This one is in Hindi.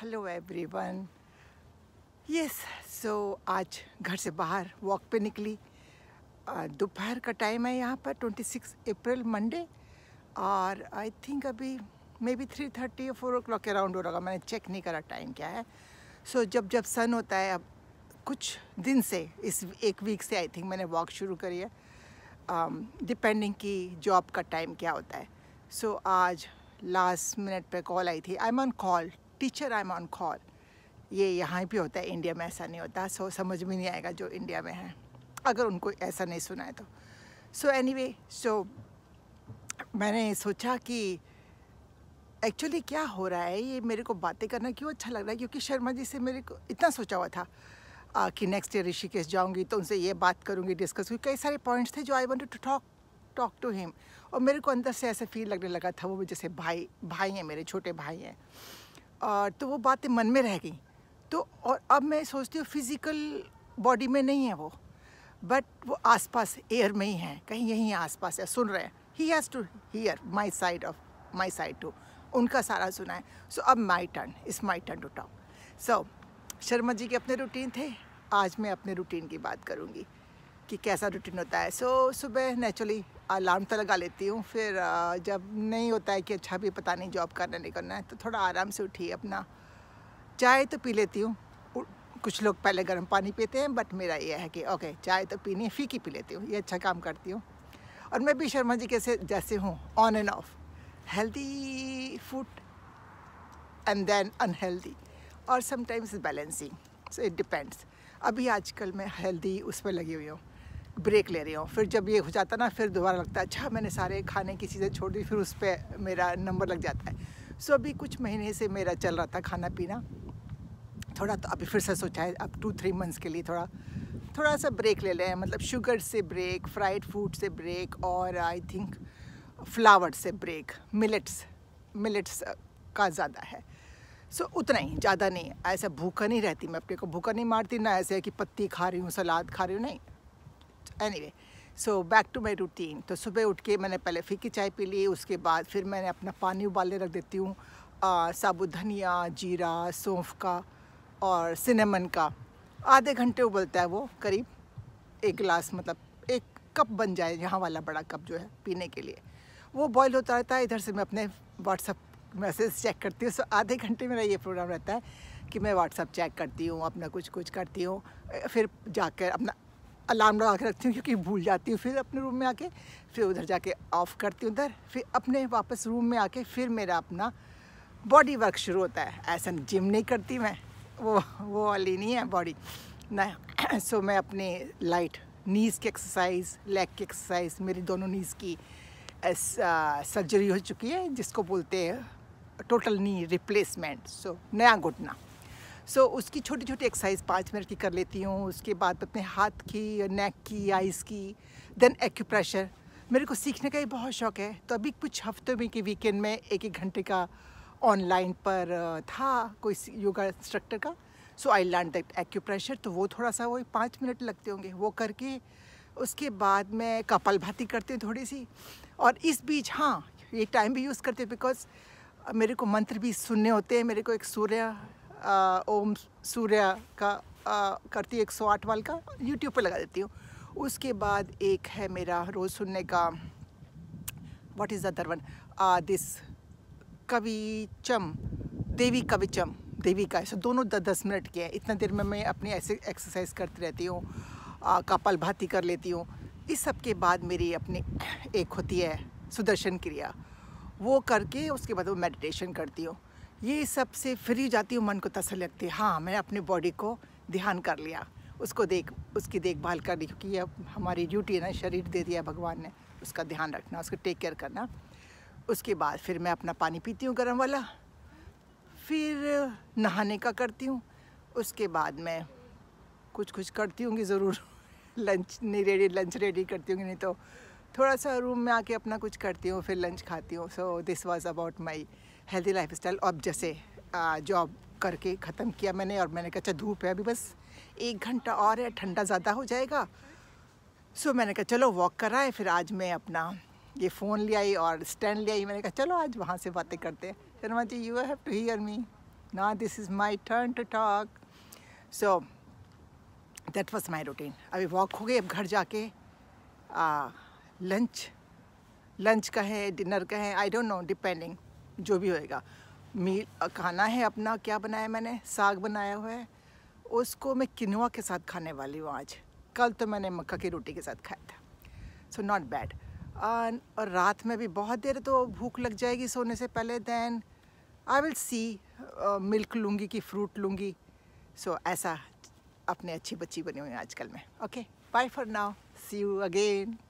हेलो एवरीवन यस सो आज घर से बाहर वॉक पे निकली दोपहर का टाइम है यहाँ पर 26 अप्रैल मंडे और आई थिंक अभी मे बी थ्री थर्टी या फोर ओ क्लॉक के अराउंड हो रहा मैंने चेक नहीं करा टाइम क्या है सो so, जब जब सन होता है अब कुछ दिन से इस एक वीक से आई थिंक मैंने वॉक शुरू करी है डिपेंडिंग um, कि जॉब का टाइम क्या होता है सो so, आज लास्ट मिनट पे कॉल आई थी I am on call teacher I am on call ये यहाँ भी होता है इंडिया में ऐसा नहीं होता सो समझ में नहीं आएगा जो इंडिया में है अगर उनको ऐसा नहीं सुना है तो सो एनी वे सो मैंने सोचा कि एक्चुअली क्या हो रहा है ये मेरे को बातें करना क्यों अच्छा लग रहा है क्योंकि शर्मा जी से मेरे को इतना सोचा हुआ था आ, कि नेक्स्ट ईयर ऋषिकेश जाऊंगी तो उनसे ये बात करूंगी डिस्कस हुई कई सारे पॉइंट्स थे जो I want to talk talk to him और मेरे को अंदर से ऐसा फील लगने लगा था वो मुझे जैसे भाई भाई हैं मेरे छोटे भाई हैं तो वो बातें मन में रह गई तो और अब मैं सोचती हूँ फिज़िकल बॉडी में नहीं है वो बट वो आसपास एयर में ही है कहीं यहीं आसपास है सुन रहे हैं he has to hear my side of my side to उनका सारा सुना है सो अब my turn is my turn to talk so Sharma ji के अपने रूटीन थे आज मैं अपने रूटीन की बात करूँगी कि कैसा रूटीन होता है सो so, सुबह नेचुरली अलार्म तो लगा लेती हूँ फिर जब नहीं होता है कि अच्छा भी पता नहीं जॉब करना नहीं करना है तो थोड़ा आराम से उठिए अपना चाय तो पी लेती हूँ कुछ लोग पहले गर्म पानी पीते हैं बट मेरा ये है कि ओके चाय तो पीनी है फीकी पी लेती हूँ ये अच्छा काम करती हूँ और मैं भी शर्मा जी कैसे जैसे हूँ on and off healthy food and then unhealthy और sometimes balancing so it depends अभी आजकल मैं हेल्दी उस पर लगी हुई हूँ ब्रेक ले रही हूँ फिर जब ये हो जाता ना फिर दोबारा लगता है अच्छा मैंने सारे खाने की चीज़ें छोड़ दी फिर उस पर मेरा नंबर लग जाता है सो अभी कुछ महीने से मेरा चल रहा था खाना पीना थोड़ा तो अभी फिर से सोचा है अब टू थ्री मंथ्स के लिए थोड़ा थोड़ा सा ब्रेक ले लें मतलब शुगर से ब्रेक फ्राइड फूड से ब्रेक और आई थिंक फ्लावर से ब्रेक मिलेट्स मिलेट्स का ज़्यादा है सो so, उतना ही ज़्यादा नहीं ऐसा भूखा नहीं रहती मैं अपने को भूखा नहीं मारती ना ऐसे कि पत्ती खा रही हूँ सलाद खा रही हूँ नहीं anyway so back to my routine तो सुबह उठ के मैंने पहले फीकी चाय पी ली उसके बाद फिर मैंने अपना पानी उबालने रख देती हूँ साबुत धनिया जीरा सौंफ का और सिनेमन का आधे घंटे उबलता है वो करीब एक गिलास मतलब एक कप बन जाए यहाँ वाला बड़ा कप जो है पीने के लिए वो बॉयल होता रहता है इधर से मैं अपने व्हाट्सअप मैसेज चेक करती हूँ सो आधे घंटे मेरा ये प्रोग्राम रहता है कि मैं व्हाट्सअप चेक करती हूँ अपना कुछ कुछ करती हूँ फिर जाकर अपना अलार्म लगा के रखती हूँ क्योंकि भूल जाती हूँ फिर अपने रूम में आके फिर उधर जाके ऑफ़ करती हूँ उधर फिर अपने वापस रूम में आके फिर मेरा अपना बॉडी वर्क शुरू होता है ऐसा जिम नहीं करती मैं वो वो वाली नहीं है बॉडी ना सो मैं अपने लाइट नीज़ की एक्सरसाइज लेग की एक्सरसाइज मेरी दोनों नीज़ की सर्जरी हो चुकी है जिसको बोलते हैं टोटल नी रिप्लेसमेंट सो नया घुटना सो so, उसकी छोटी छोटी एक्सरसाइज पाँच मिनट की कर लेती हूँ उसके बाद अपने हाथ की नेक की आइज़ की देन एक्यूप्रेशर मेरे को सीखने का ही बहुत शौक है तो अभी कुछ हफ्तों में कि वीकेंड में एक एक घंटे का ऑनलाइन पर था कोई योगा इंस्ट्रक्टर का so I learn that acupressure तो वो थोड़ा सा वही पाँच मिनट लगते होंगे वो करके उसके बाद मैं कपल भाती करती हूँ थोड़ी सी और इस बीच हाँ ये टाइम भी यूज़ करते हैं बिकॉज मेरे को मंत्र भी सुनने होते हैं मेरे को एक सूर्य ओम सूर्य का आ, करती एक सौ आठ वाल का यूट्यूब पर लगा देती हूँ उसके बाद एक है मेरा रोज़ सुनने का what is other one this Kavacham Devi Kavacham Devi का सो दोनों दस दस मिनट के हैं इतना देर में मैं अपनी ऐसे एक्सरसाइज करती रहती हूँ कपल भाती कर लेती हूँ इस सब के बाद मेरी अपनी एक होती है सुदर्शन क्रिया वो करके उसके बाद वो मेडिटेशन करती हूँ ये सबसे फ्री जाती हूँ मन को तसल लगती है हाँ मैं अपने बॉडी को ध्यान कर लिया उसको देख उसकी देखभाल कर ली क्योंकि ये हमारी ड्यूटी है ना शरीर दे दिया भगवान ने उसका ध्यान रखना उसको टेक केयर करना उसके बाद फिर मैं अपना पानी पीती हूँ गर्म वाला फिर नहाने का करती हूँ उसके बाद मैं कुछ कुछ करती कि ज़रूर लंच नहीं रेडी लंच रेडी करती हूँ नहीं तो थोड़ा सा रूम में आके अपना कुछ करती हूँ फिर लंच खाती हूँ so this was about my healthy lifestyle अब जैसे जॉब करके ख़त्म किया मैंने और मैंने कहा अच्छा धूप है अभी बस एक घंटा और है ठंडा ज़्यादा हो जाएगा सो मैंने कहा चलो वॉक कराए फिर आज मैं अपना ये फ़ोन ले आई और स्टैंड ले आई मैंने कहा चलो आज वहाँ से बातें करते हैं Sharma ji you have to hear me ना this is my turn to talk so that was my routine अभी वॉक हो गई अब घर जाके लंच लंच का है डिनर का है आई डोंट नो डिपेंडिंग जो भी होएगा मील खाना है अपना क्या बनाया मैंने साग बनाया हुआ है उसको मैं किनुआ के साथ खाने वाली हूँ आज कल तो मैंने मक्का की रोटी के साथ खाया था सो नॉट बैड और रात में भी बहुत देर तो भूख लग जाएगी सोने से पहले then I will see milk लूँगी कि फ्रूट लूँगी सो so, ऐसा अपने अच्छी बच्ची बनी हुई आजकल मैं okay bye for now see you again